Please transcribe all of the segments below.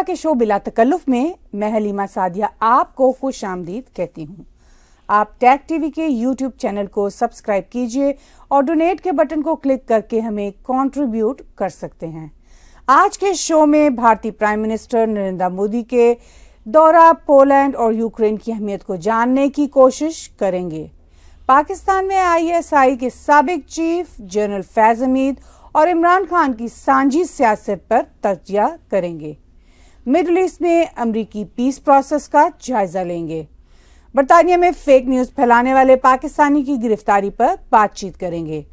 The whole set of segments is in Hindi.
आपका के शो बिला तकल्लुफ में मैं हलीमा सादिया आपको खुश आमदीद कहती हूँ आप टैग टीवी के यूट्यूब चैनल को सब्सक्राइब कीजिए और डोनेट के बटन को क्लिक करके हमें कंट्रीब्यूट कर सकते हैं आज के शो में भारतीय प्राइम मिनिस्टर नरेंद्र मोदी के दौरा पोलैंड और यूक्रेन की अहमियत को जानने की कोशिश करेंगे पाकिस्तान में आईएसआई के सबक चीफ जनरल फैज हमीद और इमरान खान की सांझी सियासत पर तजिया करेंगे मिडल ईस्ट में अमरीकी पीस प्रोसेस का जायजा लेंगे बरतानिया में फेक न्यूज फैलाने वाले पाकिस्तानी की गिरफ्तारी पर बातचीत करेंगे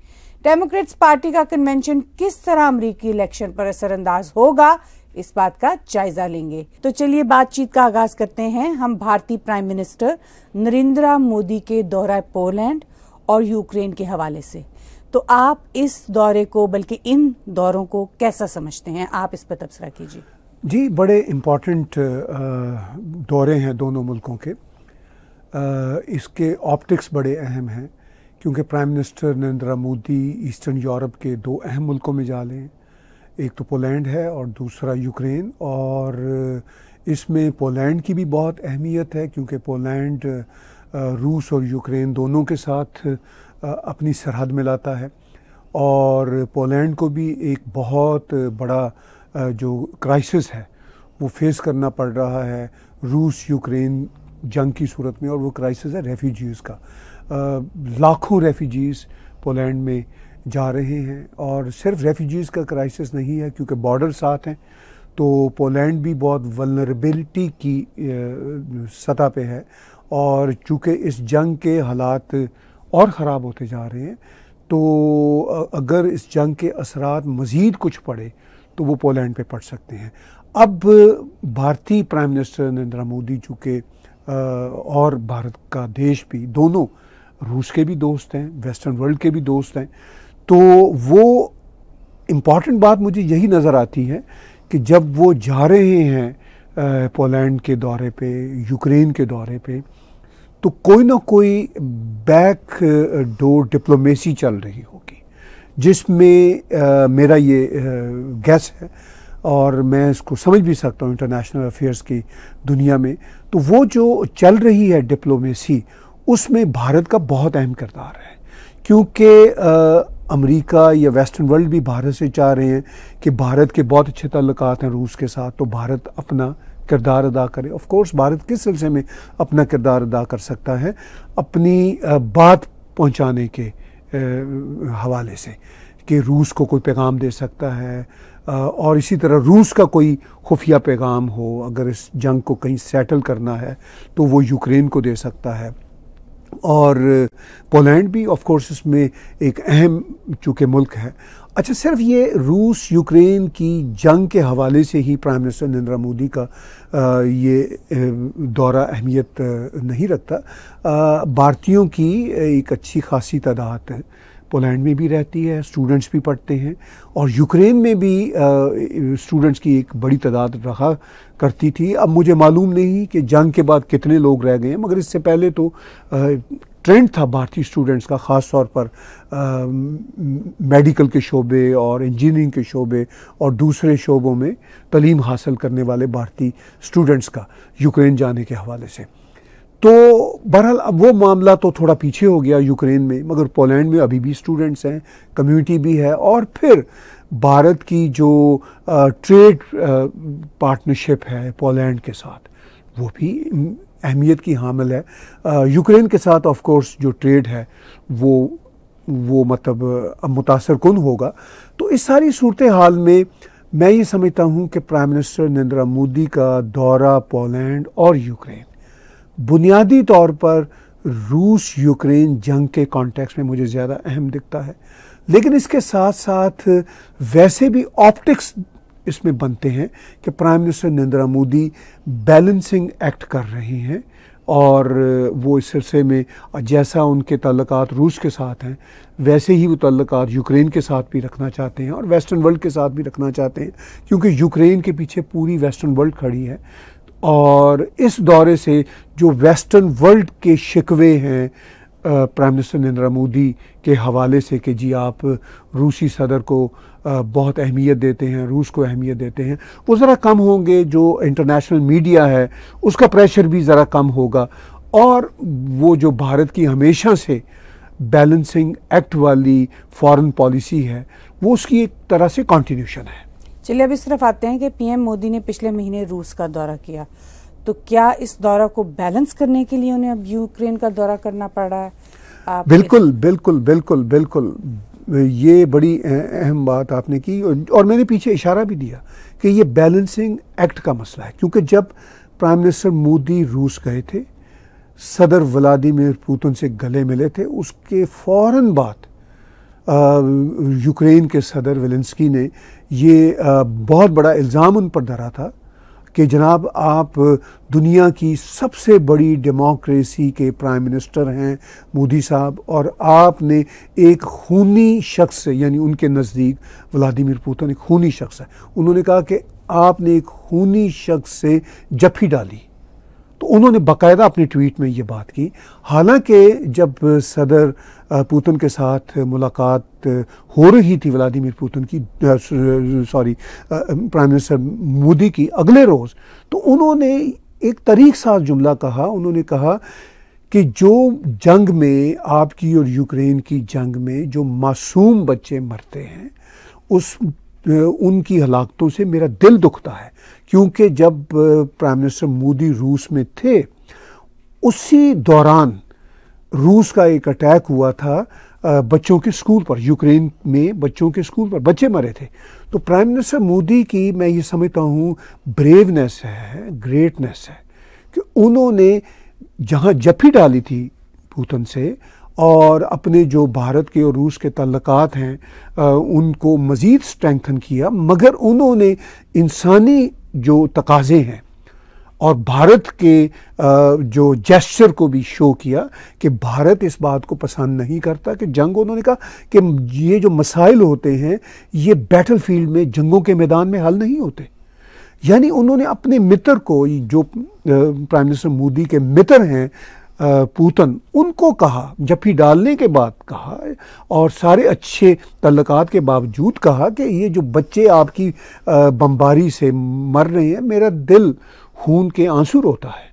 डेमोक्रेट्स पार्टी का कन्वेंशन किस तरह अमरीकी इलेक्शन पर असरअंदाज होगा इस बात का जायजा लेंगे तो चलिए बातचीत का आगाज करते हैं हम भारतीय प्राइम मिनिस्टर नरेंद्र मोदी के दौरा पोलैंड और यूक्रेन के हवाले से तो आप इस दौरे को बल्कि इन दौरों को कैसा समझते हैं आप इस पर तबसरा कीजिए जी बड़े इम्पॉर्टेंट uh, दौरे हैं दोनों मुल्कों के uh, इसके ऑप्टिक्स बड़े अहम हैं क्योंकि prime minister Narendra Modi eastern Europe के दो अहम मुल्कों में जा रहे हैं एक तो पोलैंड है और दूसरा यूक्रेन और uh, इसमें पोलैंड की भी बहुत अहमियत है क्योंकि पोलैंड रूस और यूक्रेन दोनों के साथ अपनी सरहद मिलाता है और पोलैंड को भी एक बहुत बड़ा जो क्राइसिस है वो फेस करना पड़ रहा है रूस यूक्रेन जंग की सूरत में और वो क्राइसिस है रेफ्यूजीज़ का लाखों रेफ्यूजीज़ पोलैंड में जा रहे हैं और सिर्फ रेफ्यूजीज़ का क्राइसिस नहीं है क्योंकि बॉर्डर साथ हैं तो पोलैंड भी बहुत वलनरेबिलिटी की सतह पे है और चूँकि इस जंग के हालात और ख़राब होते जा रहे हैं तो अगर इस जंग के असरात मज़ीद कुछ पड़े तो वो पोलैंड पे पढ़ सकते हैं अब भारतीय प्राइम मिनिस्टर नरेंद्र मोदी जो के और भारत का देश भी दोनों रूस के भी दोस्त हैं वेस्टर्न वर्ल्ड के भी दोस्त हैं तो वो इम्पॉर्टेंट बात मुझे यही नज़र आती है कि जब वो जा रहे हैं पोलैंड के दौरे पे यूक्रेन के दौरे पे तो कोई ना कोई बैक डोर डिप्लोमेसी चल रही होगी जिसमें मेरा ये गैस है और मैं इसको समझ भी सकता हूँ इंटरनेशनल अफेयर्स की दुनिया में तो वो जो चल रही है डिप्लोमेसी उसमें भारत का बहुत अहम किरदार है क्योंकि अमेरिका या वेस्टर्न वर्ल्ड भी भारत से चाह रहे हैं कि भारत के बहुत अच्छे तल्लक हैं रूस के साथ तो भारत अपना किरदार अदा करे ऑफ कोर्स भारत किस सिलसिले में अपना किरदार अदा कर सकता है अपनी बात पहुंचाने के हवाले से कि रूस को कोई पैगाम दे सकता है और इसी तरह रूस का कोई खुफिया पैगाम हो अगर इस जंग को कहीं सेटल करना है तो वो यूक्रेन को दे सकता है और पोलैंड भी ऑफ कोर्स इसमें एक अहम चूँकि मुल्क है अच्छा सिर्फ ये रूस यूक्रेन की जंग के हवाले से ही प्राइम मिनिस्टर नरेंद्र मोदी का ये दौरा अहमियत नहीं रखता भारतीयों की एक अच्छी खासी तादाद है पोलैंड में भी रहती है स्टूडेंट्स भी पढ़ते हैं और यूक्रेन में भी स्टूडेंट्स की एक बड़ी तादाद रहा करती थी अब मुझे मालूम नहीं कि जंग के बाद कितने लोग रह गए हैं मगर इससे पहले तो आ, ट्रेंड था भारतीय स्टूडेंट्स का ख़ास तौर पर मेडिकल के शोबे और इंजीनियरिंग के शोबे और दूसरे शोबों में तलीम हासिल करने वाले भारतीय स्टूडेंट्स का यूक्रेन जाने के हवाले से तो बहरहाल अब वो मामला तो थोड़ा पीछे हो गया यूक्रेन में मगर पोलैंड में अभी भी स्टूडेंट्स हैं कम्युनिटी भी है और फिर भारत की जो ट्रेड पार्टनरशिप है पोलैंड के साथ वो भी अहमियत की हामिल है यूक्रेन के साथ ऑफ कोर्स जो ट्रेड है वो वो मतलब मुतासर कन होगा तो इस सारी सूरत हाल में मैं ये समझता हूँ कि प्राइम मिनिस्टर नरेंद्र मोदी का दौरा पोलैंड और यूक्रेन बुनियादी तौर पर रूस यूक्रेन जंग के कॉन्टेक्स्ट में मुझे ज़्यादा अहम दिखता है लेकिन इसके साथ साथ वैसे भी ऑप्टिक्स इसमें बनते हैं कि prime minister Narendra Modi balancing act कर रहे हैं और वो इस सिलसिले में जैसा उनके तल्लक रूस के साथ हैं वैसे ही वो तल्लक यूक्रेन के साथ भी रखना चाहते हैं और वेस्टर्न वर्ल्ड के साथ भी रखना चाहते हैं क्योंकि यूक्रेन के पीछे पूरी वेस्टर्न वर्ल्ड खड़ी है और इस दौरे से जो वेस्टर्न वर्ल्ड के शिकवे हैं प्राइम मिनिस्टर नरेंद्र मोदी के हवाले से कि जी आप रूसी सदर को बहुत अहमियत देते हैं रूस को अहमियत देते हैं वो ज़रा कम होंगे जो इंटरनेशनल मीडिया है उसका प्रेशर भी ज़रा कम होगा और वो जो भारत की हमेशा से बैलेंसिंग एक्ट वाली फॉरेन पॉलिसी है वो उसकी एक तरह से कॉन्टीन्यूशन है चलिए अब इस तरफ आते हैं कि पीएम मोदी ने पिछले महीने रूस का दौरा किया तो क्या इस दौरा को बैलेंस करने के लिए उन्हें अब यूक्रेन का दौरा करना पड़ रहा है बिल्कुल बिल्कुल बिल्कुल बिल्कुल ये बड़ी अहम बात आपने की और मैंने पीछे इशारा भी दिया कि ये बैलेंसिंग एक्ट का मसला है क्योंकि जब प्राइम मिनिस्टर मोदी रूस गए थे सदर व्लादिमिर पुतिन से गले मिले थे उसके फ़ौर बाद यूक्रेन के सदर वेलेंस्की ने ये आ, बहुत बड़ा इल्ज़ाम उन पर धरा था कि जनाब आप दुनिया की सबसे बड़ी डेमोक्रेसी के प्राइम मिनिस्टर हैं मोदी साहब और आपने एक खूनी शख्स यानी उनके नज़दीक व्लादिमिर पुतिन एक खूनी शख्स है उन्होंने कहा कि आपने एक खूनी शख्स से जफी डाली तो उन्होंने बाकायदा अपनी ट्वीट में ये बात की हालांकि जब सदर पुतिन के साथ मुलाकात हो रही थी व्लादिमीर पुतिन की सॉरी प्राइम मिनिस्टर मोदी की अगले रोज़ तो उन्होंने एक तरीक साथ जुमला कहा उन्होंने कहा कि जो जंग में आपकी और यूक्रेन की जंग में जो मासूम बच्चे मरते हैं उस उनकी हलाकतों से मेरा दिल दुखता है क्योंकि जब प्राइम मिनिस्टर मोदी रूस में थे उसी दौरान रूस का एक अटैक हुआ था बच्चों के स्कूल पर यूक्रेन में बच्चों के स्कूल पर बच्चे मरे थे तो प्राइम मिनिस्टर मोदी की मैं ये समझता हूँ ब्रेवनेस है ग्रेटनेस है कि उन्होंने जहाँ जफी डाली थी पुतन से और अपने जो भारत के और रूस के तल्लक हैं उनको मज़ीद स्ट्रेंथन किया मगर उन्होंने इंसानी जो तकाज़े हैं और भारत के जो जेस्चर को भी शो किया कि भारत इस बात को पसंद नहीं करता कि जंग उन्होंने कहा कि ये जो मसाइल होते हैं ये बैटल फील्ड में जंगों के मैदान में हल नहीं होते यानी उन्होंने अपने मित्र को जो प्राइम मिनिस्टर मोदी के मित्र हैं पूतन उनको कहा जफी डालने के बाद कहा और सारे अच्छे तल्लक़ात के बावजूद कहा कि ये जो बच्चे आपकी बमबारी से मर रहे हैं मेरा दिल खून के आंसू रोता है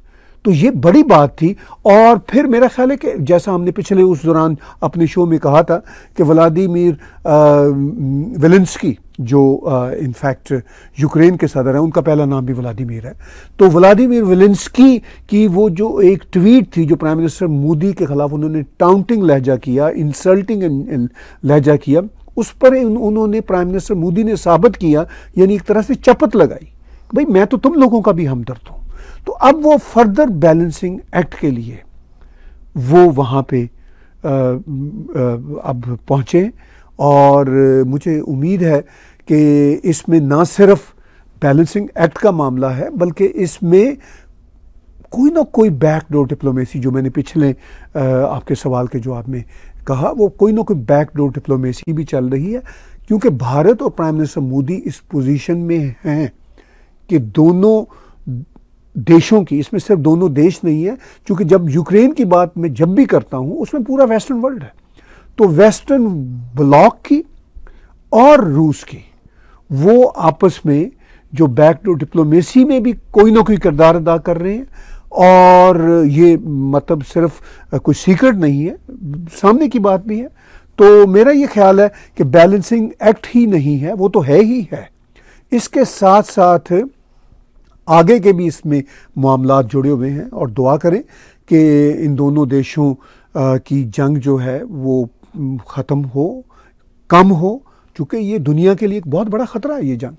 तो ये बड़ी बात थी और फिर मेरा ख्याल है कि जैसा हमने पिछले उस दौरान अपने शो में कहा था कि व्लादिमिर वेलेंसकी जो इनफैक्ट यूक्रेन के सदर हैं उनका पहला नाम भी व्लादिमिर है तो व्लादिमिर वेलेंसकी की वो जो एक ट्वीट थी जो प्राइम मिनिस्टर मोदी के ख़िलाफ़ उन्होंने टाउंटिंग लहजा किया इंसल्टिंग लहजा किया उस पर उन्होंने प्राइम मिनिस्टर मोदी ने साबित किया यानी एक तरह से चपत लगाई भाई मैं तो तुम लोगों का भी हमदर्द हूँ तो अब वो फर्दर बैलेंसिंग एक्ट के लिए वो वहाँ पे आ, आ, अब पहुँचे और मुझे उम्मीद है कि इसमें ना सिर्फ बैलेंसिंग एक्ट का मामला है बल्कि इसमें कोई ना कोई बैकडोर डिप्लोमेसी जो मैंने पिछले आ, आपके सवाल के जवाब में कहा वो कोई ना कोई बैकडोर डिप्लोमेसी भी चल रही है क्योंकि भारत और प्राइम मिनिस्टर मोदी इस पोजीशन में हैं कि दोनों देशों की इसमें सिर्फ दोनों देश नहीं है क्योंकि जब यूक्रेन की बात मैं जब भी करता हूँ उसमें पूरा वेस्टर्न वर्ल्ड है तो वेस्टर्न ब्लॉक की और रूस की वो आपस में जो बैक टू डिप्लोमेसी में भी कोई ना कोई किरदार अदा कर रहे हैं और ये मतलब सिर्फ कोई सीक्रेट नहीं है सामने की बात भी है तो मेरा ये ख्याल है कि बैलेंसिंग एक्ट ही नहीं है वो तो है ही है इसके साथ साथ आगे के भी इसमें मामला जुड़े हुए हैं और दुआ करें कि इन दोनों देशों की जंग जो है वो ख़त्म हो कम हो चूँकि ये दुनिया के लिए एक बहुत बड़ा ख़तरा है ये जंग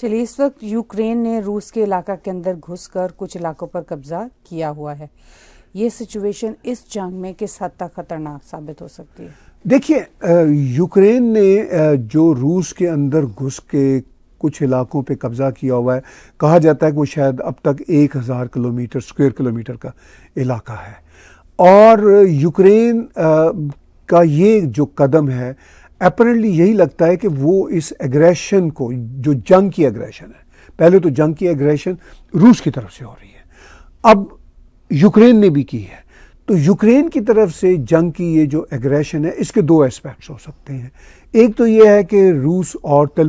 चलिए इस वक्त यूक्रेन ने रूस के इलाका के अंदर घुसकर कुछ इलाकों पर कब्जा किया हुआ है ये सिचुएशन इस जंग में किस हद तक खतरनाक साबित हो सकती है देखिए यूक्रेन ने जो रूस के अंदर घुस के कुछ इलाकों पे कब्ज़ा किया हुआ है कहा जाता है कि वो शायद अब तक एक हज़ार किलोमीटर स्क्वायर किलोमीटर का इलाका है और यूक्रेन का ये जो कदम है अपरेंटली यही लगता है कि वो इस एग्रेशन को जो जंग की एग्रेशन है पहले तो जंग की एग्रेशन रूस की तरफ से हो रही है अब यूक्रेन ने भी की है तो यूक्रेन की तरफ से जंग की ये जो एग्रेशन है इसके दो एस्पेक्ट्स हो सकते हैं एक तो ये है कि रूस और तिल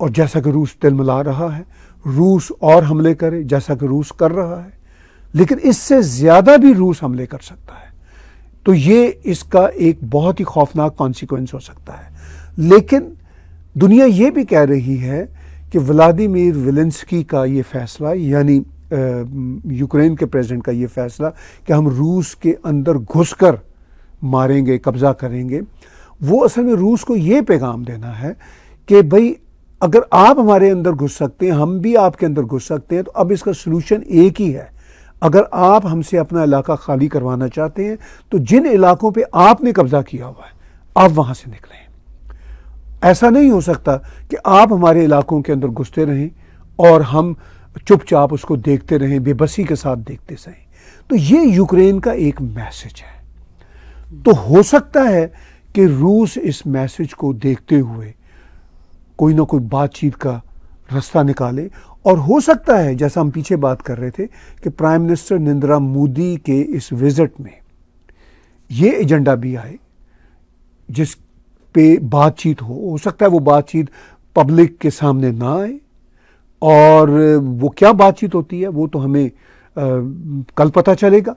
और जैसा कि रूस तिल मिला रहा है रूस और हमले करे जैसा कि रूस कर रहा है लेकिन इससे ज़्यादा भी रूस हमले कर सकता है तो ये इसका एक बहुत ही खौफनाक कॉन्सिक्वेंस हो सकता है लेकिन दुनिया ये भी कह रही है कि व्लादिमीर विलेंसकी का ये फैसला यानी यूक्रेन के प्रेसिडेंट का ये फैसला कि हम रूस के अंदर घुसकर मारेंगे कब्ज़ा करेंगे वो असल में रूस को ये पैगाम देना है कि भाई अगर आप हमारे अंदर घुस सकते हैं हम भी आपके अंदर घुस सकते हैं तो अब इसका सलूशन एक ही है अगर आप हमसे अपना इलाका खाली करवाना चाहते हैं तो जिन इलाकों पे आपने कब्जा किया हुआ है आप वहां से निकलें ऐसा नहीं हो सकता कि आप हमारे इलाकों के अंदर घुसते रहें और हम चुपचाप उसको देखते रहें बेबसी के साथ देखते रहें तो ये यूक्रेन का एक मैसेज है तो हो सकता है कि रूस इस मैसेज को देखते हुए कोई ना कोई बातचीत का रास्ता निकाले और हो सकता है जैसा हम पीछे बात कर रहे थे कि प्राइम मिनिस्टर नरेंद्र मोदी के इस विजिट में ये एजेंडा भी आए जिस पे बातचीत हो हो सकता है वो बातचीत पब्लिक के सामने ना आए और वो क्या बातचीत होती है वो तो हमें आ, कल पता चलेगा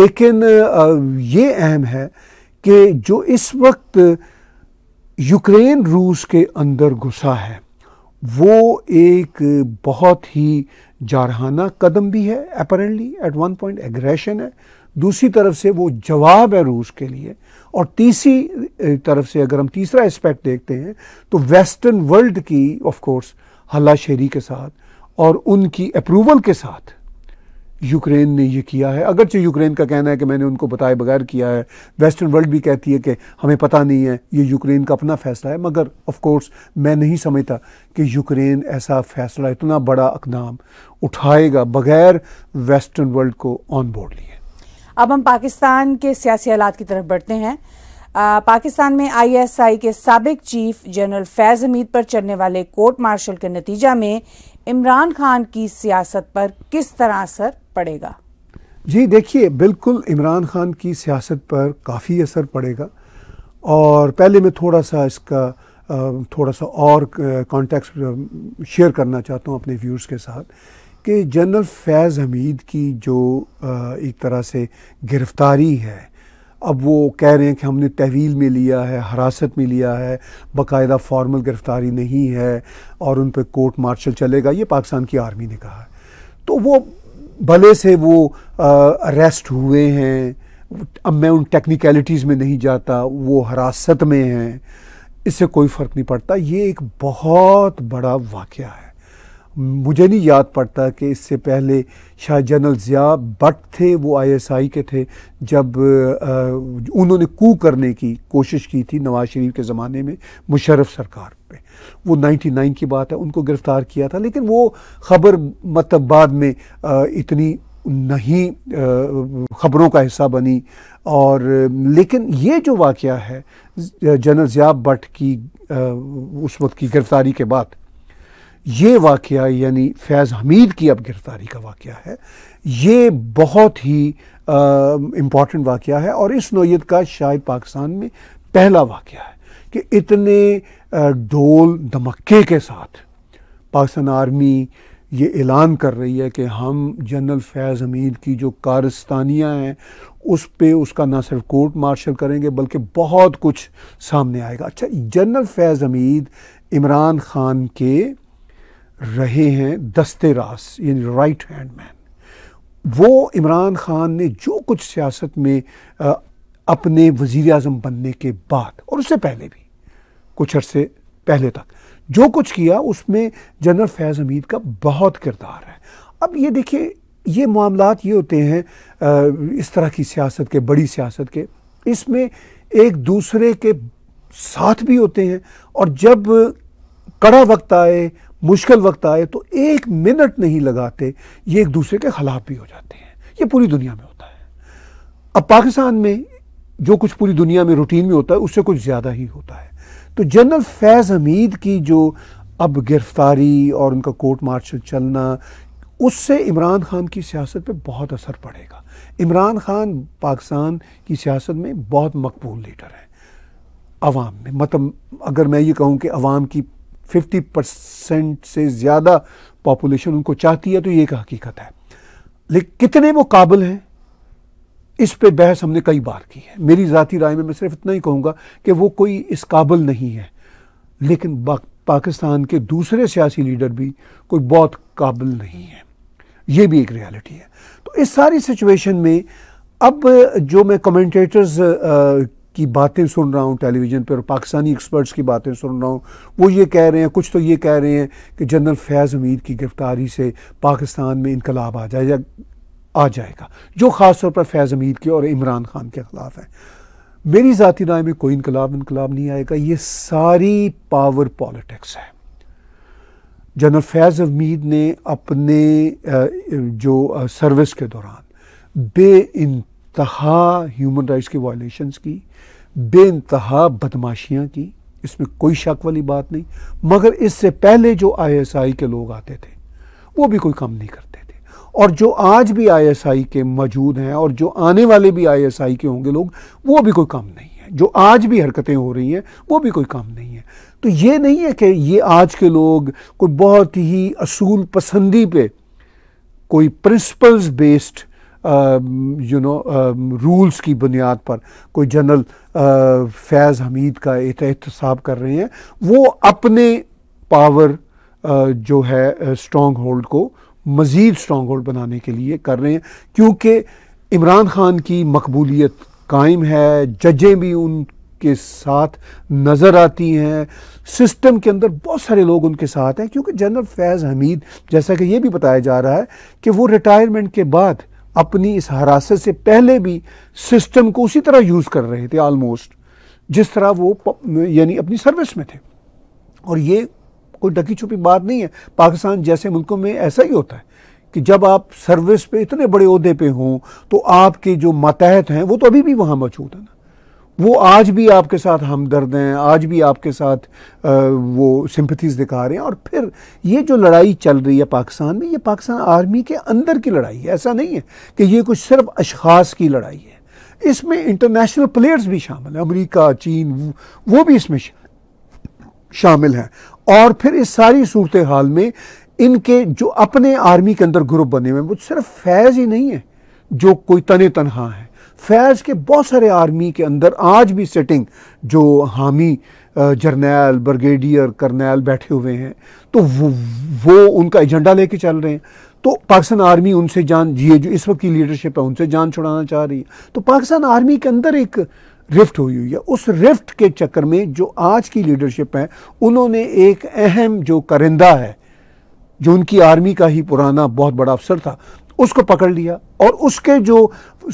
लेकिन आ, ये अहम है कि जो इस वक्त यूक्रेन रूस के अंदर घुसा है वो एक बहुत ही जारहाना कदम भी है apparently at one point aggression है दूसरी तरफ से वो जवाब है रूस के लिए और तीसरी तरफ से अगर हम तीसरा एस्पेक्ट देखते हैं तो वेस्टर्न वर्ल्ड की ऑफ कोर्स हलाशेरी के साथ और उनकी अप्रूवल के साथ यूक्रेन ने ये किया है अगरचे यूक्रेन का कहना है कि मैंने उनको बताए बगैर किया है वेस्टर्न वर्ल्ड भी कहती है कि हमें पता नहीं है ये यूक्रेन का अपना फ़ैसला है मगर ऑफ कोर्स मैं नहीं समझता कि यूक्रेन ऐसा फ़ैसला इतना बड़ा अकदाम उठाएगा बगैर वेस्टर्न वर्ल्ड को ऑन बोर्ड लिए अब हम पाकिस्तान के सियासी हालात की तरफ बढ़ते हैं आ, पाकिस्तान में आईएसआई के सबक चीफ जनरल फैज हमीद पर चलने वाले कोर्ट मार्शल के नतीजा में इमरान खान की सियासत पर किस तरह असर पड़ेगा जी देखिए बिल्कुल इमरान ख़ान की सियासत पर काफ़ी असर पड़ेगा और पहले मैं थोड़ा सा इसका थोड़ा सा और कॉन्टेक्स्ट शेयर करना चाहता हूँ अपने व्यूर्स के साथ कि जनरल फैज़ हमीद की जो एक तरह से गिरफ़्तारी है अब वो कह रहे हैं कि हमने तहवील में लिया है हरासत में लिया है बाकायदा फॉर्मल गिरफ़्तारी नहीं है और उन पर कोर्ट मार्शल चलेगा ये पाकिस्तान की आर्मी ने कहा है तो वो भले से वो अरेस्ट हुए हैं अब मैं उन टेक्निकलिटीज़ में नहीं जाता वो हरासत में हैं इससे कोई फ़र्क नहीं पड़ता ये एक बहुत बड़ा वाक़ है मुझे नहीं याद पड़ता कि इससे पहले शाह जनरल ज़िया भट्ट थे वो आईएसआई के थे जब उन्होंने कू करने की कोशिश की थी नवाज शरीफ के ज़माने में मुशरफ सरकार पे वो 99 की बात है उनको गिरफ़्तार किया था लेकिन वो खबर मतलब बाद में इतनी नहीं ख़बरों का हिस्सा बनी और लेकिन ये जो वाक़ है जनरल ज़िया भट्ट की उस वक्त की गिरफ़्तारी के बाद ये वाक़ यानी फैज़ हमीद की अब गिरफ्तारी का वाक़ है ये बहुत ही इम्पॉर्टेंट वाक़ है और इस नोयत का शायद पाकिस्तान में पहला वाक़ है कि इतने डोल धमक्के के साथ पाकिस्तान आर्मी ये ऐलान कर रही है कि हम जनरल फैज़ हमीद की जो कारस्तानियाँ हैं उस पर उसका ना सिर्फ कोर्ट मार्शल करेंगे बल्कि बहुत कुछ सामने आएगा अच्छा जनरल फैज़ हमीद इमरान ख़ान के रहे हैं दस्ते रास यानी राइट हैंड मैन वो इमरान ख़ान ने जो कुछ सियासत में आ, अपने वज़ी अजम बनने के बाद और उससे पहले भी कुछ अरसे पहले तक जो कुछ किया उसमें जनरल फैज़ हमीद का बहुत किरदार है अब ये देखिए ये मामला ये होते हैं आ, इस तरह की सियासत के बड़ी सियासत के इसमें एक दूसरे के साथ भी होते हैं और जब कड़ा वक्त आए मुश्किल वक्त आए तो एक मिनट नहीं लगाते ये एक दूसरे के खिलाफ भी हो जाते हैं ये पूरी दुनिया में होता है अब पाकिस्तान में जो कुछ पूरी दुनिया में रूटीन में होता है उससे कुछ ज़्यादा ही होता है तो जनरल फैज़ हमीद की जो अब गिरफ्तारी और उनका कोर्ट मार्शल चलना उससे इमरान खान की सियासत पे बहुत असर पड़ेगा इमरान खान पाकिस्तान की सियासत में बहुत मकबूल लीडर है अवाम में मतलब अगर मैं ये कहूँ कि अवाम की 50 परसेंट से ज़्यादा पॉपुलेशन उनको चाहती है तो ये एक हकीकत है लेकिन कितने वो काबिल हैं इस पे बहस हमने कई बार की है मेरी ज़ाती राय में मैं सिर्फ इतना ही कहूँगा कि वो कोई इस काबिल नहीं है लेकिन पाकिस्तान के दूसरे सियासी लीडर भी कोई बहुत काबिल नहीं है ये भी एक रियलिटी है तो इस सारी सिचुएशन में अब जो मैं कमेंटेटर्स की बातें सुन रहा हूँ टेलीविज़न पर और पाकिस्तानी एक्सपर्ट्स की बातें सुन रहा हूँ वो ये कह रहे हैं कुछ तो ये कह रहे हैं कि जनरल फैज़ हमीद की गिरफ्तारी से पाकिस्तान में इनकलाब आ जाए या आ जाएगा जो ख़ास तौर पर फैज़ हमीद के और इमरान खान के ख़िलाफ़ है मेरी ज़ाती राय में कोई इनकलाब इनकलाब नहीं आएगा ये सारी पावर पॉलिटिक्स है जनरल फैज़ हमीद ने अपने जो सर्विस के दौरान बे बेानतहा ह्यूमन राइट्स की वायलेशंस की बेानतहा बदमाशियाँ की इसमें कोई शक वाली बात नहीं मगर इससे पहले जो आईएसआई के लोग आते थे वो भी कोई काम नहीं करते थे और जो आज भी आईएसआई के मौजूद हैं और जो आने वाले भी आईएसआई के होंगे लोग वो भी कोई काम नहीं है जो आज भी हरकतें हो रही हैं वो भी कोई काम नहीं है तो ये नहीं है कि ये आज के लोग कोई बहुत ही असूल पसंदी पे कोई principles based you know rules की बुनियाद पर कोई जनरल uh, फैज़ हमीद का एहतसाब कर रहे हैं वो अपने पावर uh, जो है स्ट्रॉन्ग uh, होल्ड को मज़ीद स्ट्रॉन्ग होल्ड बनाने के लिए कर रहे हैं क्योंकि इमरान ख़ान की मकबूलियत कायम है जजें भी उनके साथ नज़र आती हैं सिस्टम के अंदर बहुत सारे लोग उनके साथ हैं क्योंकि जनरल फैज़ हमीद जैसा कि ये भी बताया जा रहा है कि वो रिटायरमेंट के बाद अपनी इस हरासत से पहले भी सिस्टम को उसी तरह यूज़ कर रहे थे ऑलमोस्ट जिस तरह वो यानी अपनी सर्विस में थे और ये कोई डकी छुपी बात नहीं है पाकिस्तान जैसे मुल्कों में ऐसा ही होता है कि जब आप सर्विस पे इतने बड़े अहदे पे हों तो आपके जो मातहत हैं वो तो अभी भी वहाँ मौजूद है ना वो आज भी आपके साथ हमदर्द हैं आज भी आपके साथ आ, वो सिंपथीज़ दिखा रहे हैं और फिर ये जो लड़ाई चल रही है पाकिस्तान में ये पाकिस्तान आर्मी के अंदर की लड़ाई है ऐसा नहीं है कि ये कुछ सिर्फ अशखास की लड़ाई है इसमें इंटरनेशनल प्लेयर्स भी शामिल हैं अमेरिका चीन वो भी इसमें शामिल हैं और फिर इस सारी सूरत हाल में इनके जो अपने आर्मी के अंदर ग्रुप बने हुए हैं वो सिर्फ फैज़ ही नहीं है जो कोई तने तनहा है फैज़ के बहुत सारे आर्मी के अंदर आज भी सेटिंग जो हामी जर्नैल ब्रिगेडियर करनेल बैठे हुए हैं तो वो, वो उनका एजेंडा लेके चल रहे हैं तो पाकिस्तान आर्मी उनसे जान ये जो इस वक्त की लीडरशिप है उनसे जान छुड़ाना चाह रही है तो पाकिस्तान आर्मी के अंदर एक रिफ्ट हुई हुई है उस रिफ्ट के चक्कर में जो आज की लीडरशिप है उन्होंने एक अहम जो करिंदा है जो उनकी आर्मी का ही पुराना बहुत बड़ा अफसर था उसको पकड़ लिया और उसके जो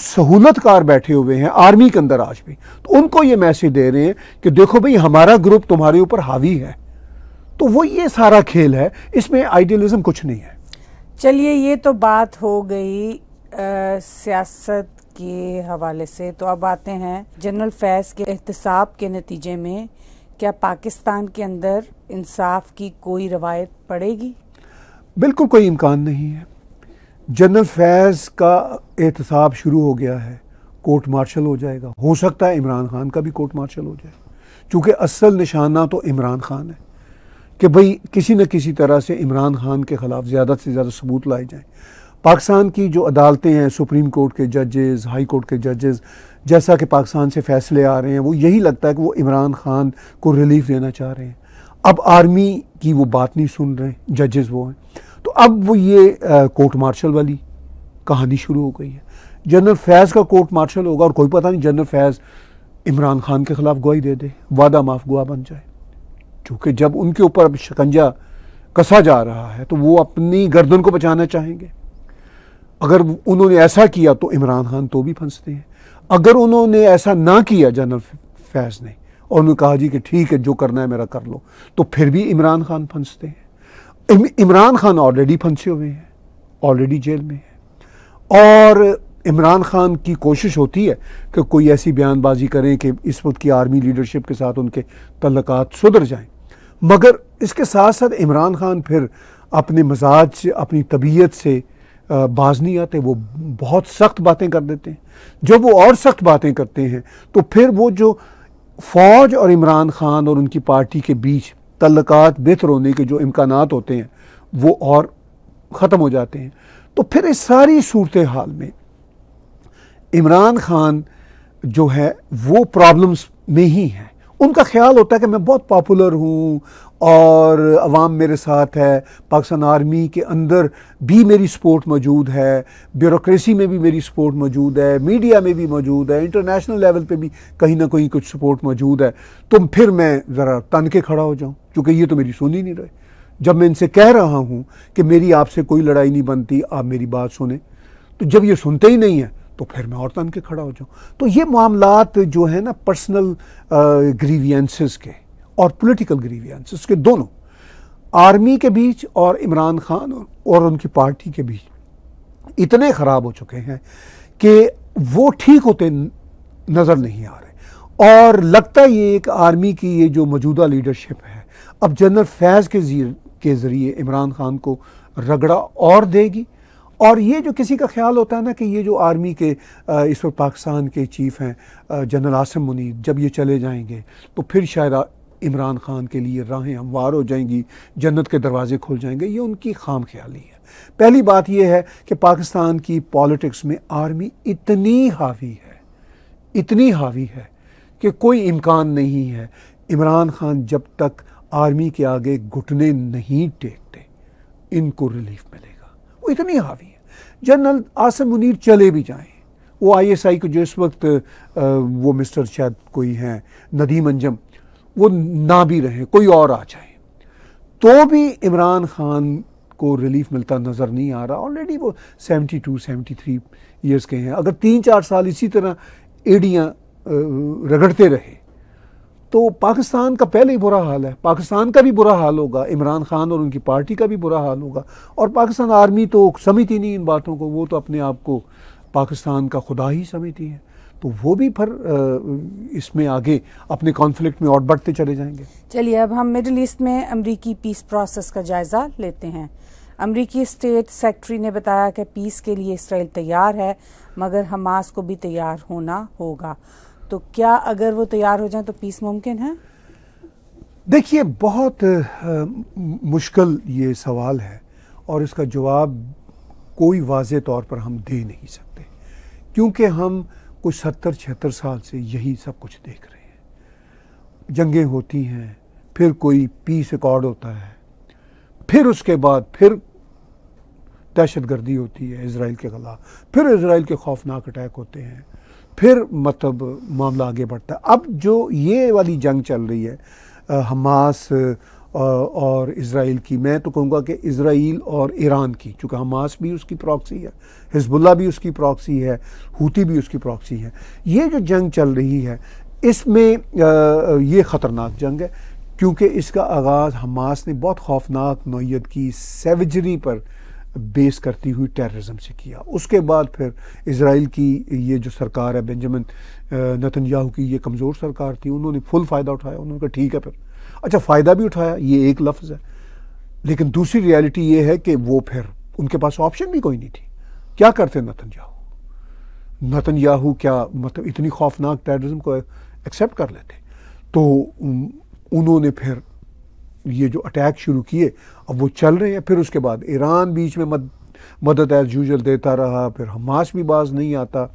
सहूलतकार बैठे हुए हैं आर्मी के अंदर आज भी तो उनको ये मैसेज दे रहे हैं कि देखो भाई हमारा ग्रुप तुम्हारे ऊपर हावी है तो वो ये सारा खेल है इसमें आइडियलिज्म कुछ नहीं है चलिए ये तो बात हो गई सियासत के हवाले से तो अब आते हैं जनरल फैज के एहतसाब के नतीजे में क्या पाकिस्तान के अंदर इंसाफ की कोई रवायत पड़ेगी बिल्कुल कोई इम्कान नहीं है जनरल फैज़ का एहतसाब शुरू हो गया है कोर्ट मार्शल हो जाएगा हो सकता है इमरान खान का भी कोर्ट मार्शल हो जाए क्योंकि असल निशाना तो इमरान खान है कि भाई किसी न किसी तरह से इमरान खान के ख़िलाफ़ ज़्यादा से ज़्यादा सबूत लाए जाए पाकिस्तान की जो अदालतें हैं सुप्रीम कोर्ट के जजेज़ हाई कोर्ट के जजेस जैसा कि पाकिस्तान से फैसले आ रहे हैं वो यही लगता है कि वो इमरान खान को रिलीफ देना चाह रहे हैं अब आर्मी की वो बात नहीं सुन रहे जजेस वो हैं तो अब वो ये कोर्ट मार्शल वाली कहानी शुरू हो गई है जनरल फैज़ का कोर्ट मार्शल होगा और कोई पता नहीं जनरल फैज़ इमरान खान के ख़िलाफ़ गवाही दे दे वादा माफ गुआ बन जाए चूंकि जब उनके ऊपर अब शिकंजा कसा जा रहा है तो वो अपनी गर्दन को बचाना चाहेंगे अगर उन्होंने ऐसा किया तो इमरान खान तो भी फंसते हैं अगर उन्होंने ऐसा ना किया जनरल फैज़ ने और उन्होंने कहा जी कि ठीक है जो करना है मेरा कर लो तो फिर भी इमरान खान फंसते हैं इमरान खान ऑलरेडी फंसे हुए हैं ऑलरेडी जेल में है और इमरान खान की कोशिश होती है कि कोई ऐसी बयानबाजी करें कि इस वक्त की आर्मी लीडरशिप के साथ उनके तल्लक सुधर जाएं मगर इसके साथ साथ इमरान खान फिर अपने मजाज अपनी तबीयत से बाज नहीं आते वो बहुत सख्त बातें कर देते हैं जब वो और सख्त बातें करते हैं तो फिर वो जो फौज और इमरान खान और उनकी पार्टी के बीच तल्ल बेहतर होने के जो इम्कान होते हैं वो और ख़त्म हो जाते हैं तो फिर इस सारी सूरत हाल में इमरान खान जो है वो प्रॉब्लम्स में ही है उनका ख्याल होता है कि मैं बहुत पॉपुलर हूँ और आवाम मेरे साथ है पाकिस्तान आर्मी के अंदर भी मेरी सपोर्ट मौजूद है ब्यूरोसी में भी मेरी सपोर्ट मौजूद है मीडिया में भी मौजूद है इंटरनेशनल लेवल पे भी कहीं ना कहीं कुछ सपोर्ट मौजूद है तो फिर मैं ज़रा तन के खड़ा हो जाऊँ चूँकि ये तो मेरी सुन ही नहीं रहे जब मैं इनसे कह रहा हूँ कि मेरी आपसे कोई लड़ाई नहीं बनती आप मेरी बात सुने तो जब ये सुनते ही नहीं हैं तो फिर मैं और तन के खड़ा हो जाऊँ तो ये मामला जो है ना पर्सनल ग्रीवियंसिस के और पोलिटिकल ग्रीवियंसिस के दोनों आर्मी के बीच और इमरान खान और उनकी पार्टी के बीच इतने ख़राब हो चुके हैं कि वो ठीक होते नज़र नहीं आ रहे और लगता ये कि आर्मी की ये जो मौजूदा लीडरशिप है अब जनरल फैज़ के जीर के ज़रिए इमरान खान को रगड़ा और देगी और ये जो किसी का ख्याल होता है ना कि ये जो आर्मी के इस वक्त पाकिस्तान के चीफ हैं जनरल आसिम मुनीर जब ये चले जाएंगे तो फिर शायद इमरान खान के लिए राहें हमवार हो जाएंगी जन्नत के दरवाजे खुल जाएंगे ये उनकी खाम ख्याली है पहली बात यह है कि पाकिस्तान की पॉलिटिक्स में आर्मी इतनी हावी है इतनी हावी है कि कोई इम्कान नहीं है इमरान खान जब तक आर्मी के आगे घुटने नहीं टेकते इनको रिलीफ मिलेगा वो इतनी हावी जनरल आसम मुनीर चले भी जाएं वो आईएसआई को जो इस वक्त वो मिस्टर शायद कोई हैं नदीम अंजम वो ना भी रहें कोई और आ जाए तो भी इमरान खान को रिलीफ मिलता नज़र नहीं आ रहा ऑलरेडी वो 72 73 इयर्स के हैं अगर तीन चार साल इसी तरह एडियाँ रगड़ते रहे तो पाकिस्तान का पहले ही बुरा हाल है पाकिस्तान का भी बुरा हाल होगा इमरान खान और उनकी पार्टी का भी बुरा हाल होगा और पाकिस्तान आर्मी तो समझती नहीं इन बातों को वो तो अपने आप को पाकिस्तान का खुदा ही समझती है तो वो भी फिर इसमें आगे अपने कॉन्फ्लिक्ट में और बढ़ते चले जाएंगे चलिए अब हम मिडल ईस्ट में अमरीकी पीस प्रोसेस का जायज़ा लेते हैं अमरीकी स्टेट सेक्रेटरी ने बताया कि पीस के लिए इसराइल तैयार है मगर हमास को भी तैयार होना होगा तो क्या अगर वो तैयार हो जाए तो पीस मुमकिन है देखिए बहुत आ, मुश्किल ये सवाल है और इसका जवाब कोई वाज तौर पर हम दे नहीं सकते क्योंकि हम कुछ सत्तर छिहत्तर साल से यही सब कुछ देख रहे हैं जंगें होती हैं फिर कोई पीस रिकॉर्ड होता है फिर उसके बाद फिर दहशत गर्दी होती है इसराइल के खिलाफ फिर इसराइल के खौफनाक अटैक होते हैं फिर मतलब मामला आगे बढ़ता है अब जो ये वाली जंग चल रही है हमास और इसराइल की मैं तो कहूँगा कि इसराइल और ईरान की चूँकि हमास भी उसकी प्रॉक्सी है हिजबुल्ला भी उसकी प्रॉक्सी है हूती भी उसकी प्रॉक्सी है ये जो जंग चल रही है इसमें ये ख़तरनाक जंग है क्योंकि इसका आगाज़ हमास ने बहुत खौफनाक नोयत की सेवजरी पर बेस करती हुई टेररिज्म से किया उसके बाद फिर इसराइल की ये जो सरकार है बेंजामिन नतनयाहू की ये कमज़ोर सरकार थी उन्होंने फुल फ़ायदा उठाया उन्होंने कहा ठीक है फिर अच्छा फ़ायदा भी उठाया ये एक लफ्ज़ है लेकिन दूसरी रियलिटी ये है कि वो फिर उनके पास ऑप्शन भी कोई नहीं थी क्या करते नतन याहू नतन याहू क्या मतलब इतनी खौफनाक टेररिज्म को एक्सेप्ट कर लेते तो उन्होंने फिर ये जो अटैक शुरू किए अब वो चल रहे हैं फिर उसके बाद ईरान बीच में मद, मदद एज यूजल देता रहा फिर हमास भी बाज नहीं आता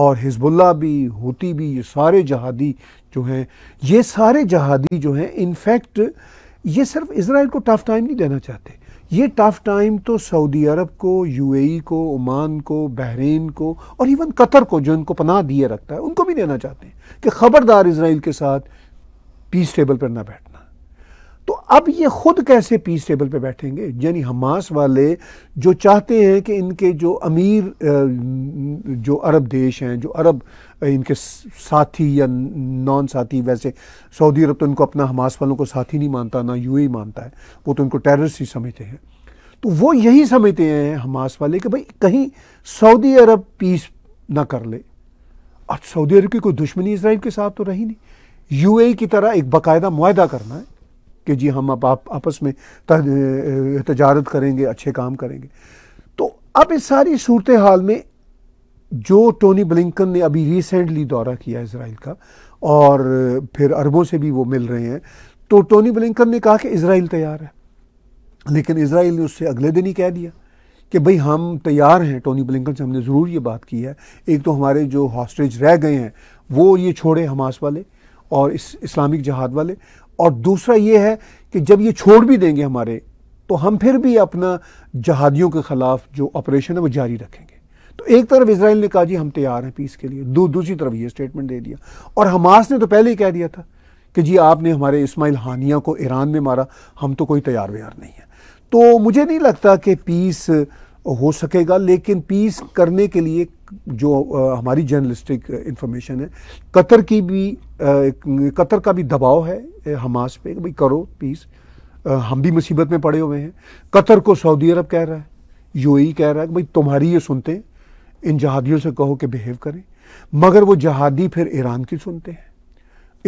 और हिजबुल्ला भी होती भी ये सारे जहादी जो हैं ये सारे जहादी जो हैं इनफैक्ट ये सिर्फ इसराइल को टफ टाइम नहीं देना चाहते ये टफ टाइम तो सऊदी अरब को यूएई को ओमान को बहरीन को और इवन कतर को जो इनको पनाह दिए रखता है उनको भी देना चाहते हैं कि ख़बरदार इसराइल के साथ पीस टेबल पर ना बैठना तो अब ये खुद कैसे पीस टेबल पे बैठेंगे यानी हमास वाले जो चाहते हैं कि इनके जो अमीर जो अरब देश हैं जो अरब इनके साथी या नॉन साथी वैसे सऊदी अरब तो इनको अपना हमास वालों को साथी नहीं मानता ना यूएई मानता है वो तो इनको टेररिस्ट ही समझते हैं तो वो यही समझते हैं हमास वाले कि भाई कहीं सऊदी अरब पीस ना कर ले और सऊदी अरब की कोई दुश्मनी इसराइल के साथ तो रही नहीं यू की तरह एक बाकायदा माहा करना है कि जी हम अब आप आपस में तजारत करेंगे अच्छे काम करेंगे तो अब इस सारी सूरत हाल में जो टोनी ब्लिंकन ने अभी रिसेंटली दौरा किया इसराइल का और फिर अरबों से भी वो मिल रहे हैं तो टोनी ब्लिंकन ने कहा कि इसराइल तैयार है लेकिन इसराइल ने उससे अगले दिन ही कह दिया कि भाई हम तैयार हैं टोनी ब्लिंकन से हमने ज़रूर ये बात की है एक तो हमारे जो हॉस्टेज रह गए हैं वो ये छोड़े हमास वाले और इस इस्लामिक जहाद वाले और दूसरा ये है कि जब ये छोड़ भी देंगे हमारे तो हम फिर भी अपना जहादियों के ख़िलाफ़ जो ऑपरेशन है वो जारी रखेंगे तो एक तरफ इसराइल ने कहा जी हम तैयार हैं पीस के लिए दू, दूसरी तरफ ये स्टेटमेंट दे दिया और हमास ने तो पहले ही कह दिया था कि जी आपने हमारे इस्माइल हानिया को ईरान में मारा हम तो कोई तैयार व्यार नहीं है तो मुझे नहीं लगता कि पीस हो सकेगा लेकिन पीस करने के लिए जो हमारी जर्नलिस्टिक इंफॉर्मेशन है कतर की भी कतर का भी दबाव है हमास पे भाई करो पीस हम भी मुसीबत में पड़े हुए हैं कतर को सऊदी अरब कह रहा है यूएई कह रहा है कि भाई तुम्हारी ये सुनते हैं इन जहादियों से कहो कि बिहेव करें मगर वो जहादी फिर ईरान की सुनते हैं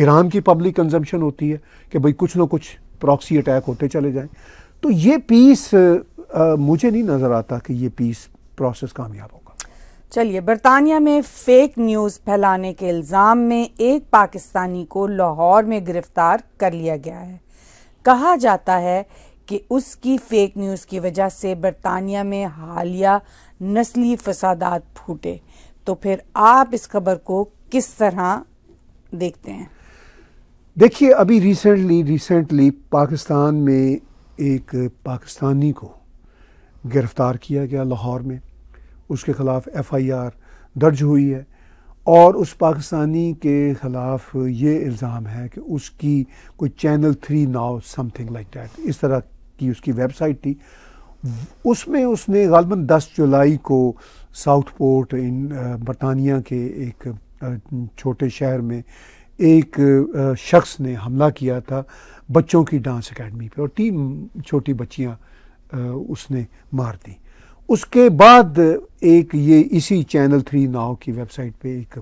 ईरान की पब्लिक कंजम्पशन होती है कि भाई कुछ ना कुछ प्रॉक्सी अटैक होते चले जाएं तो ये पीस आ, मुझे नहीं नज़र आता कि ये पीस प्रोसेस कामयाब होगा चलिए बरतानिया में फेक न्यूज़ फैलाने के इल्ज़ाम में एक पाकिस्तानी को लाहौर में गिरफ्तार कर लिया गया है कहा जाता है कि उसकी फेक न्यूज़ की वजह से बरतानिया में हालिया नस्ली फसादात फूटे तो फिर आप इस खबर को किस तरह देखते हैं देखिए अभी रिसेंटली रिसेंटली पाकिस्तान में एक पाकिस्तानी को गिरफ़्तार किया गया लाहौर में उसके ख़िलाफ़ एफ़ आई आर दर्ज हुई है और उस पाकिस्तानी के ख़िलाफ़ ये इल्ज़ाम है कि उसकी कोई channel three now something like that इस तरह की उसकी वेबसाइट थी उसमें उसने गालबा दस जुलाई को साउथ पोर्ट इन बरतानिया के एक छोटे शहर में एक शख्स ने हमला किया था बच्चों की डांस एकेडमी पे और तीन छोटी बच्चियां उसने मार दी उसके बाद एक ये इसी चैनल थ्री नाव की वेबसाइट पे एक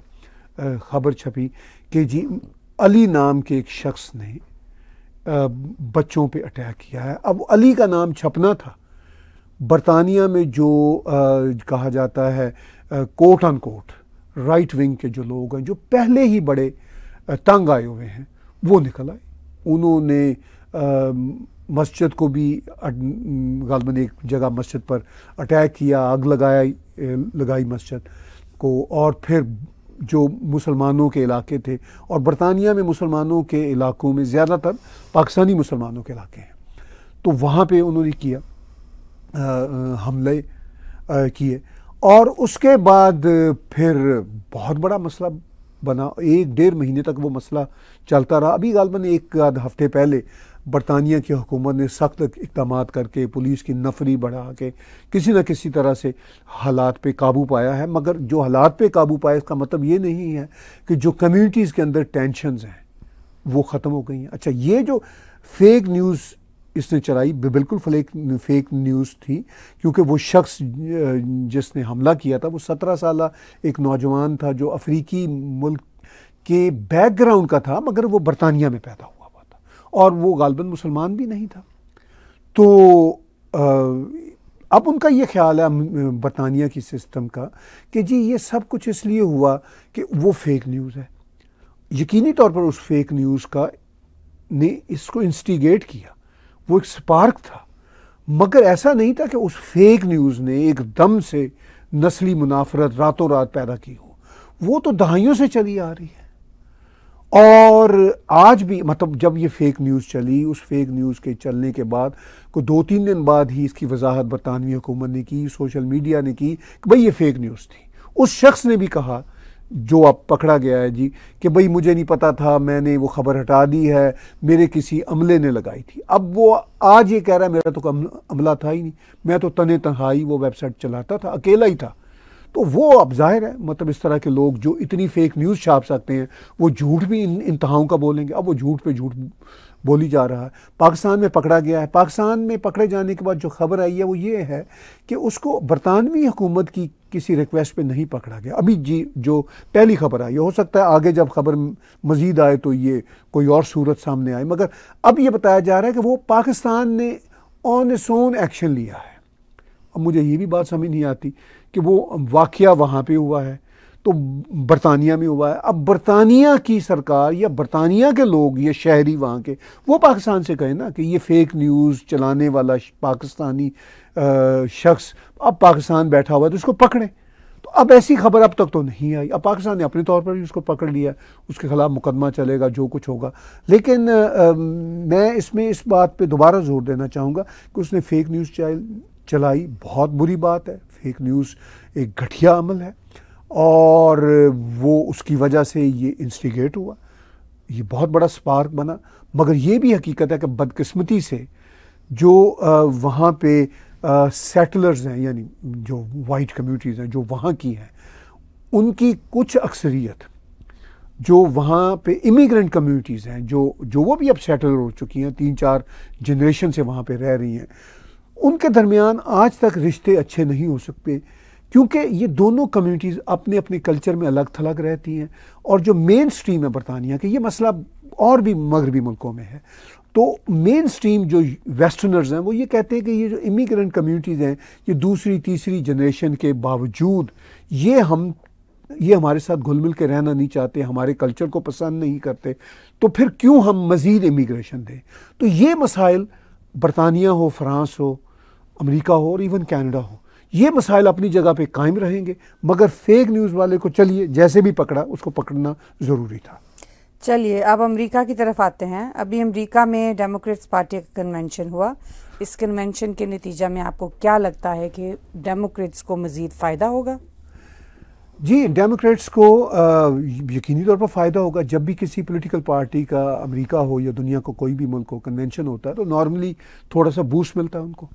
खबर छपी कि जी अली नाम के एक शख्स ने बच्चों पे अटैक किया है अब अली का नाम छपना था बरतानिया में जो आ, कहा जाता है quote on quote right wing के जो लोग हैं जो पहले ही बड़े तंग आए हुए हैं वो निकल आए उन्होंने मस्जिद को भी गालबन एक जगह मस्जिद पर अटैक किया आग लगाया लगाई मस्जिद को और फिर जो मुसलमानों के इलाके थे और बरतानिया में मुसलमानों के इलाकों में ज़्यादातर पाकिस्तानी मुसलमानों के इलाके हैं तो वहाँ पे उन्होंने किया आ, हमले किए और उसके बाद फिर बहुत बड़ा मसला बना एक डेढ़ महीने तक वो मसला चलता रहा अभी गालबन एक आध हफ्ते पहले बरतानिया की हुकूमत ने सख्त इकदाम करके पुलिस की नफरी बढ़ा के किसी न किसी तरह से हालात पर काबू पाया है मगर जो हालात पर काबू पाया इसका मतलब ये नहीं है कि जो कम्यूनिटीज़ के अंदर टेंशनस हैं वो ख़त्म हो गई हैं अच्छा ये जो फेक न्यूज़ इसने चलाई बिल्कुल फ्लेक फेक न्यूज़ थी क्योंकि वो शख्स जिसने हमला किया था वो सत्रह साल एक नौजवान था जो अफ्रीकी मुल्क के बैकग्राउंड का था मगर वो बरतानिया में पैदा हुआ और वो गालबन मुसलमान भी नहीं था तो अब उनका ये ख्याल है बरतानिया की सिस्टम का कि जी ये सब कुछ इसलिए हुआ कि वो फेक न्यूज़ है यकीनी तौर पर उस फेक न्यूज़ का ने इसको इंस्टिगेट किया वो एक स्पार्क था मगर ऐसा नहीं था कि उस फेक न्यूज़ ने एकदम से नस्ली मुनाफरत रातों रात पैदा की हो वो तो दहाइयों से चली आ रही है और आज भी मतलब जब ये फेक न्यूज़ चली उस फेक न्यूज़ के चलने के बाद को दो तीन दिन बाद ही इसकी वजाहत बरतानवी हुकूमत ने की सोशल मीडिया ने की कि भाई ये फेक न्यूज़ थी उस शख्स ने भी कहा जो अब पकड़ा गया है जी कि भाई मुझे नहीं पता था मैंने वो खबर हटा दी है मेरे किसी अमले ने लगाई थी अब वो आज ये कह रहा है मेरा तो अमला था ही नहीं मैं तो तने तनहाई वो वेबसाइट चलाता था अकेला ही था तो वो अब जाहिर है मतलब इस तरह के लोग जो इतनी फेक न्यूज़ छाप सकते हैं वो झूठ भी इन इंतहाओं का बोलेंगे अब वो झूठ पे झूठ बोली जा रहा है पाकिस्तान में पकड़ा गया है पाकिस्तान में पकड़े जाने के बाद जो खबर आई है वो ये है कि उसको बरतानवी हुकूमत की किसी रिक्वेस्ट पे नहीं पकड़ा गया अभी जी जो पहली खबर आई हो सकता है आगे जब खबर मज़ीद आए तो ये कोई और सूरत सामने आए मगर अब ये बताया जा रहा है कि वो पाकिस्तान ने ऑन सोन एक्शन लिया है अब मुझे ये भी बात समझ नहीं आती कि वो वाक़ वहाँ पे हुआ है तो बरतानिया में हुआ है अब बरतानिया की सरकार या बरतानिया के लोग या शहरी वहाँ के वो पाकिस्तान से कहें ना कि ये फेक न्यूज़ चलाने वाला पाकिस्तानी शख्स अब पाकिस्तान बैठा हुआ है तो उसको पकड़ें तो अब ऐसी खबर अब तक तो नहीं आई अब पाकिस्तान ने अपने तौर पर भी उसको पकड़ लिया उसके खिलाफ मुकदमा चलेगा जो कुछ होगा लेकिन आ, मैं इसमें इस बात पे दोबारा जोर देना चाहूँगा कि उसने फेक न्यूज़ चलाई बहुत बुरी बात है फेक न्यूज़ एक घटिया अमल है और वो उसकी वजह से ये इंस्टिगेट हुआ ये बहुत बड़ा स्पार्क बना मगर ये भी हकीकत है कि बदकिस्मती से जो वहाँ पे सेटलर्स हैं यानी जो वाइट कम्यूनिटीज़ हैं जो वहाँ की हैं उनकी कुछ अक्सरियत जो वहाँ पे इमिग्रेंट कम्युनिटीज़ हैं जो जो वो भी अब सेटल हो चुकी हैं तीन चार जनरेशन से वहाँ पे रह रही हैं उनके दरमियान आज तक रिश्ते अच्छे नहीं हो सकते क्योंकि ये दोनों कम्युनिटीज़ अपने अपने कल्चर में अलग थलग रहती हैं और जो मेन स्ट्रीम है बरतानिया के ये मसला और भी मगरबी मुल्कों में है तो मेन स्ट्रीम जो वेस्टर्नर्स हैं वो ये कहते हैं कि ये जो इमिग्रेंट कम्युनिटीज़ हैं ये दूसरी तीसरी जनरेशन के बावजूद ये हम ये हमारे साथ घुल मिल के रहना नहीं चाहते हमारे कल्चर को पसंद नहीं करते तो फिर क्यों हम मज़ीद इमिग्रेशन दें तो ये मसाइल बरतानिया हो फ्रांस हो अमेरिका हो और इवन कैनेडा हो ये मसाइल अपनी जगह पे कायम रहेंगे मगर फेक न्यूज़ वाले को चलिए जैसे भी पकड़ा उसको पकड़ना ज़रूरी था चलिए अब अमेरिका की तरफ आते हैं अभी अमेरिका में डेमोक्रेट्स पार्टी का कन्वेंशन हुआ इस कन्वेंशन के नतीजा में आपको क्या लगता है कि डेमोक्रेट्स को मज़ीद फ़ायदा होगा जी डेमोक्रेट्स को यकीनी तौर पर फ़ायदा होगा जब भी किसी पॉलिटिकल पार्टी का अमेरिका हो या दुनिया को कोई भी मुल्क हो कन्वेंशन होता है तो नॉर्मली थोड़ा सा बूस्ट मिलता है उनको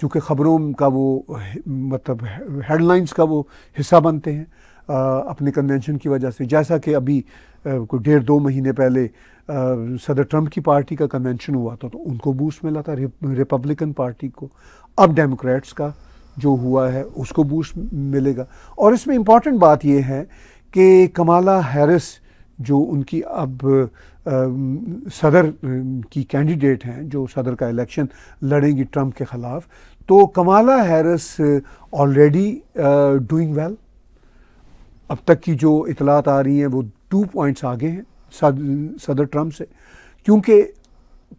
चूँकि ख़बरों का वो मतलब हेडलाइंस का वो हिस्सा बनते हैं अपने कन्वेंशन की वजह से जैसा कि अभी कोई डेढ़ दो महीने पहले आ, सदर ट्रंप की पार्टी का कन्वेंशन हुआ था तो उनको बूस्ट मिला था रिपब्लिकन पार्टी को अब डेमोक्रेट्स का जो हुआ है उसको बूस्ट मिलेगा और इसमें इम्पॉर्टेंट बात यह है कि कमाला हैरिस जो उनकी अब आ, सदर की कैंडिडेट हैं जो सदर का इलेक्शन लड़ेंगी ट्रंप के ख़िलाफ़ तो Kamala Harris already doing well अब तक की जो इतलात आ रही हैं वो टू पॉइंट्स आगे हैं सद, सदर ट्रम्प से क्योंकि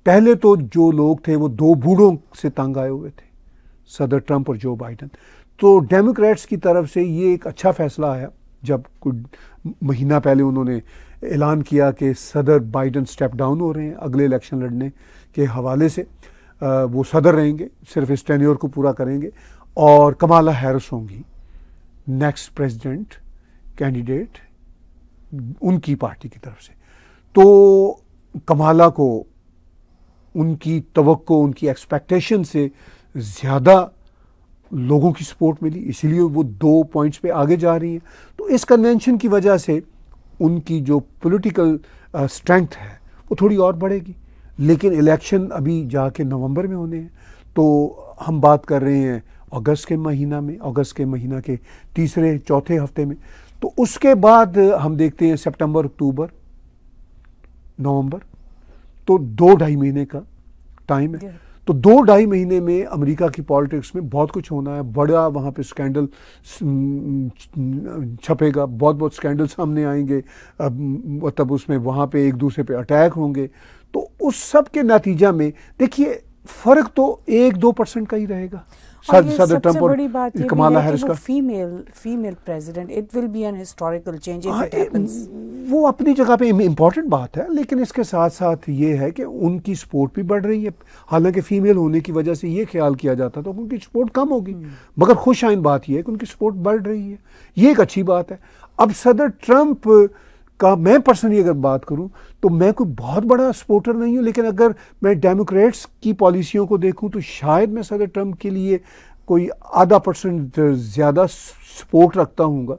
पहले तो जो लोग थे वो दो बूढ़ों से तंग आए हुए थे सदर ट्रम्प और जो बाइडन तो डेमोक्रेट्स की तरफ से ये एक अच्छा फैसला आया जब कुछ महीना पहले उन्होंने ऐलान किया कि सदर बाइडन स्टेप डाउन हो रहे हैं अगले इलेक्शन लड़ने के हवाले से वो सदर रहेंगे सिर्फ इस टेन्योर को पूरा करेंगे और कमाला हैरिस होंगी नेक्स्ट प्रेसिडेंट कैंडिडेट उनकी पार्टी की तरफ से तो कमाला को उनकी तो उनकी एक्सपेक्टेशन से ज़्यादा लोगों की सपोर्ट मिली इसीलिए वो दो पॉइंट्स पे आगे जा रही हैं तो इस कन्वेंशन की वजह से उनकी जो पॉलिटिकल स्ट्रेंथ है वो थोड़ी और बढ़ेगी लेकिन इलेक्शन अभी जाके नवंबर में होने हैं तो हम बात कर रहे हैं अगस्त के महीना में अगस्त के महीना के तीसरे चौथे हफ्ते में तो उसके बाद हम देखते हैं सितंबर अक्टूबर नवंबर तो दो ढाई महीने का टाइम है तो दो ढाई महीने में अमेरिका की पॉलिटिक्स में बहुत कुछ होना है बड़ा वहाँ पे स्कैंडल छपेगा बहुत बहुत स्कैंडल सामने आएंगे तब उसमें वहाँ पे एक दूसरे पे अटैक होंगे तो उस सब के नतीजा में देखिए फर्क तो एक दो परसेंट का ही रहेगा सदर ट्रंप और कमाला हैरिस का female female president it will be an historical change if it happens वो अपनी जगह पे इम्पॉर्टेंट बात है लेकिन इसके साथ साथ ये है कि उनकी सपोर्ट भी बढ़ रही है हालांकि फ़ीमेल होने की वजह से ये ख्याल किया जाता था कि उनकी सपोर्ट कम होगी हम्म। मगर खुश आइन बात यह है कि उनकी सपोर्ट बढ़ रही है ये एक अच्छी बात है अब सदर ट्रंप का मैं पर्सनली अगर बात करूं तो मैं कोई बहुत बड़ा सपोर्टर नहीं हूं लेकिन अगर मैं डेमोक्रेट्स की पॉलिसियों को देखूं तो शायद मैं सदर ट्रंप के लिए कोई आधा परसेंट ज़्यादा सपोर्ट रखता हूँगा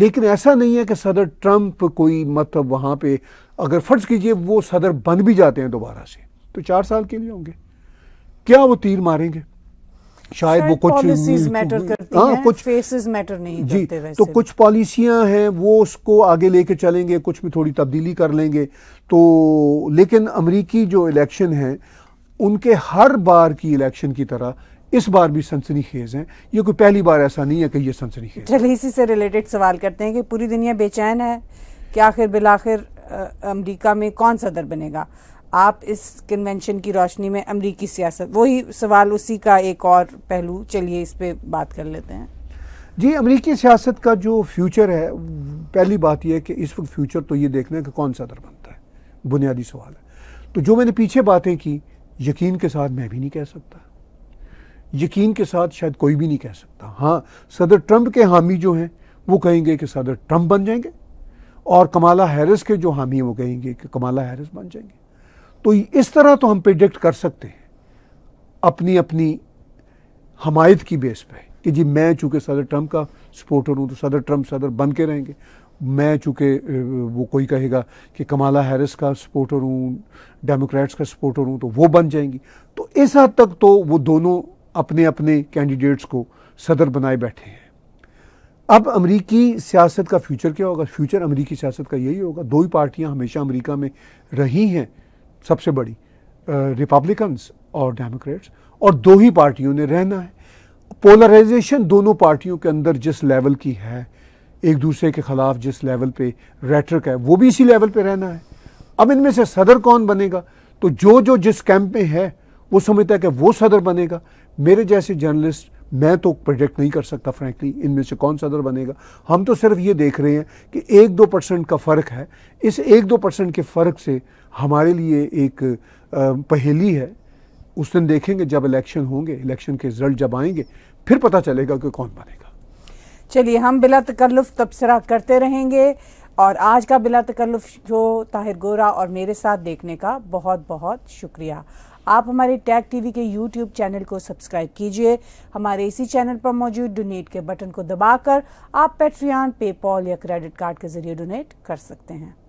लेकिन ऐसा नहीं है कि सदर ट्रंप कोई मतलब वहाँ पे अगर फ़र्ज़ कीजिए वो सदर बन भी जाते हैं दोबारा से तो चार साल के लिए होंगे क्या वो तीर मारेंगे शायद वो कुछ मैटर करती हाँ कुछ फेसेस मैटर नहीं जी करते वैसे तो कुछ पॉलिसियां हैं वो उसको आगे लेके चलेंगे कुछ भी थोड़ी तब्दीली कर लेंगे तो लेकिन अमरीकी जो इलेक्शन है उनके हर बार की इलेक्शन की तरह इस बार भी सनसनी खेज है ये कोई पहली बार ऐसा नहीं है कि ये सनसनी खेज चलिए इसी से रिलेटेड सवाल करते हैं कि पूरी दुनिया बेचैन है कि आखिर बिलाखिर अमरीका में कौन सदर बनेगा आप इस कन्वेंशन की रोशनी में अमरीकी सियासत वही सवाल उसी का एक और पहलू चलिए इस पर बात कर लेते हैं जी अमरीकी सियासत का जो फ्यूचर है पहली बात यह है कि इस वक्त फ्यूचर तो ये देखना है कि कौन सदर बनता है बुनियादी सवाल है तो जो मैंने पीछे बातें की यकीन के साथ मैं भी नहीं कह सकता यकीन के साथ शायद कोई भी नहीं कह सकता हाँ सदर ट्रंप के हामी जो हैं वो कहेंगे कि सदर ट्रंप बन जाएंगे और कमाला हैरिस के जो हामी हैं वो कहेंगे कि कमाला हैरिस बन जाएंगे तो इस तरह तो हम प्रिडिक्ट कर सकते हैं अपनी अपनी हमायत की बेस पे कि जी मैं चूँकि सदर ट्रंप का सपोर्टर हूँ तो सदर ट्रंप सदर बन के रहेंगे मैं चूँकि वो कोई कहेगा कि कमाला हैरिस का सपोर्टर हूँ डेमोक्रेट्स का सपोर्टर हूँ तो वो बन जाएंगी तो इस हद तक तो वो दोनों अपने अपने कैंडिडेट्स को सदर बनाए बैठे हैं अब अमरीकी सियासत का फ्यूचर क्या होगा फ्यूचर अमरीकी सियासत का यही होगा दो ही पार्टियाँ हमेशा अमरीका में रही हैं सबसे बड़ी रिपब्लिकन्स और डेमोक्रेट्स और दो ही पार्टियों ने रहना है पोलराइजेशन दोनों पार्टियों के अंदर जिस लेवल की है एक दूसरे के ख़िलाफ़ जिस लेवल पे रेटरिक है वो भी इसी लेवल पे रहना है अब इनमें से सदर कौन बनेगा तो जो जो जिस कैंप में है वो समझता है कि वो सदर बनेगा मेरे जैसे जर्नलिस्ट मैं तो प्रोजेक्ट नहीं कर सकता फ्रैंकली इनमें से कौन सदर बनेगा हम तो सिर्फ ये देख रहे हैं कि एक दो परसेंट का फ़र्क है इस एक दो परसेंट के फ़र्क से हमारे लिए एक पहेली है उस दिन देखेंगे जब इलेक्शन होंगे इलेक्शन के रिजल्ट जब आएंगे फिर पता चलेगा कि कौन बनेगा चलिए हम बिला तकल्लुफ़ तबसरा करते रहेंगे और आज का बिला तकल्लुफ़ जो ताहिर गोरा और मेरे साथ देखने का बहुत बहुत शुक्रिया आप हमारे टैग टीवी के यूट्यूब चैनल को सब्सक्राइब कीजिए हमारे इसी चैनल पर मौजूद डोनेट के बटन को दबाकर आप पेट्रियान पेपॉल या क्रेडिट कार्ड के जरिए डोनेट कर सकते हैं